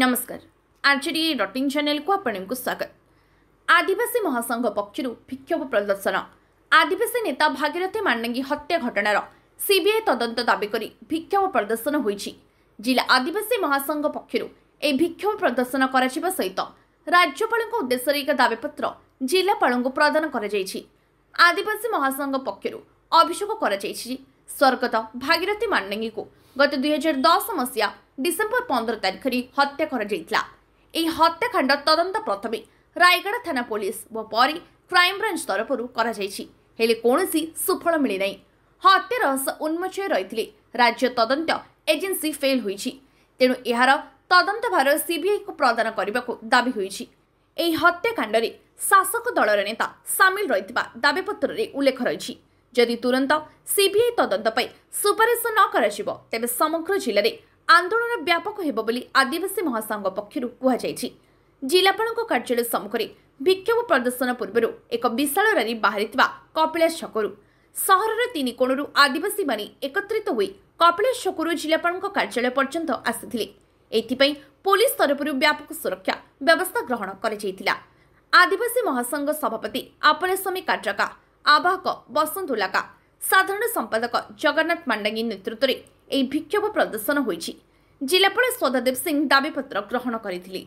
ନମସ୍କାର ଆର୍ଜେଡି ରଟିଂ ଚ୍ୟାନେଲକୁ ଆପଣଙ୍କୁ ସ୍ୱାଗତ ଆଦିବାସୀ ମହାସଂଘ ପକ୍ଷରୁ ବିକ୍ଷୋଭ ପ୍ରଦର୍ଶନ ଆଦିବାସୀ ନେତା ଭାଗିରଥି ମାଣ୍ଡଙ୍ଗି ହତ୍ୟା ଘଟଣାର ସିବିଆଇ ତଦନ୍ତ ଦାବି କରି ବିକ୍ଷୋଭ ପ୍ରଦର୍ଶନ ହୋଇଛି ଜିଲ୍ଲା ଆଦିବାସୀ ମହାସଂଘ ପକ୍ଷରୁ ଏହି ବିକ୍ଷୋଭ ପ୍ରଦର୍ଶନ କରାଯିବା ସହିତ ରାଜ୍ୟପାଳଙ୍କ ଉଦ୍ଦେଶ୍ୟରେ ଏକ ଦାବିପତ୍ର ଜିଲ୍ଲାପାଳଙ୍କୁ ପ୍ରଦାନ କରାଯାଇଛି ଆଦିବାସୀ ମହାସଂଘ ପକ୍ଷରୁ ଅଭିଯୋଗ କରାଯାଇଛି ସ୍ୱର୍ଗତ ଭାଗିରଥି ମାଣ୍ଡଙ୍ଗିଙ୍କୁ ଗତ ଦୁଇହଜାର ଦଶ ମସିହା ଡିସେମ୍ବର ପନ୍ଦର ତାରିଖରେ ହତ୍ୟା କରାଯାଇଥିଲା ଏହି ହତ୍ୟାକାଣ୍ଡ ତଦନ୍ତ ପ୍ରଥମେ ରାୟଗଡ଼ା ଥାନା ପୋଲିସ ଓ ପରେ କ୍ରାଇମବ୍ରାଞ୍ଚ ତରଫରୁ କରାଯାଇଛି ହେଲେ କୌଣସି ସୁଫଳ ମିଳିନାହିଁ ହତ୍ୟା ରହସ୍ୟ ଉନ୍ମୋଚୟ ରହିଥିଲେ ରାଜ୍ୟ ତଦନ୍ତ ଏଜେନ୍ସି ଫେଲ୍ ହୋଇଛି ତେଣୁ ଏହାର ତଦନ୍ତ ଭାର ସିବିଆଇକୁ ପ୍ରଦାନ କରିବାକୁ ଦାବି ହୋଇଛି ଏହି ହତ୍ୟାକାଣ୍ଡରେ ଶାସକ ଦଳର ନେତା ସାମିଲ ରହିଥିବା ଦାବିପତ୍ରରେ ଉଲ୍ଲେଖ ରହିଛି ଯଦି ତୁରନ୍ତ ସିବିଆଇ ତଦନ୍ତ ପାଇଁ ସୁପାରିଶ ନ କରାଯିବ ତେବେ ସମଗ୍ର ଜିଲ୍ଲାରେ ଆନ୍ଦୋଳନ ବ୍ୟାପକ ହେବ ବୋଲି ଆଦିବାସୀ ମହାସଂଘ ପକ୍ଷରୁ କୁହାଯାଇଛି ଜିଲ୍ଲାପାଳଙ୍କ କାର୍ଯ୍ୟାଳୟ ସମ୍ମୁଖରେ ବିକ୍ଷୋଭ ପ୍ରଦର୍ଶନ ପୂର୍ବରୁ ଏକ ବିଶାଳ ରାଲି ବାହାରିଥିବା କପିଳାସ ଛକରୁ ସହରର ତିନି କୋଣରୁ ଆଦିବାସୀମାନେ ଏକତ୍ରିତ ହୋଇ କପିଳାସ ଛକରୁ ଜିଲ୍ଲାପାଳଙ୍କ କାର୍ଯ୍ୟାଳୟ ପର୍ଯ୍ୟନ୍ତ ଆସିଥିଲେ ଏଥିପାଇଁ ପୁଲିସ୍ ତରଫରୁ ବ୍ୟାପକ ସୁରକ୍ଷା ବ୍ୟବସ୍ଥା ଗ୍ରହଣ କରାଯାଇଥିଲା ଆଦିବାସୀ ମହାସଂଘ ସଭାପତି ଆପଣେସ୍ୱାମୀ କାଟ୍ରକା ଆବାହକ ବସନ୍ତୁ ଲାକା ସାଧାରଣ ସମ୍ପାଦକ ଜଗନ୍ନାଥ ମାଣ୍ଡାଙ୍ଗି ନେତୃତ୍ୱରେ ଏହି ବିକ୍ଷୋଭ ପ୍ରଦର୍ଶନ ହୋଇଛି ଜିଲ୍ଲାପାଳ ସଦାଦେବ ସିଂ ଦାବିପତ୍ର ଗ୍ରହଣ କରିଥିଲେ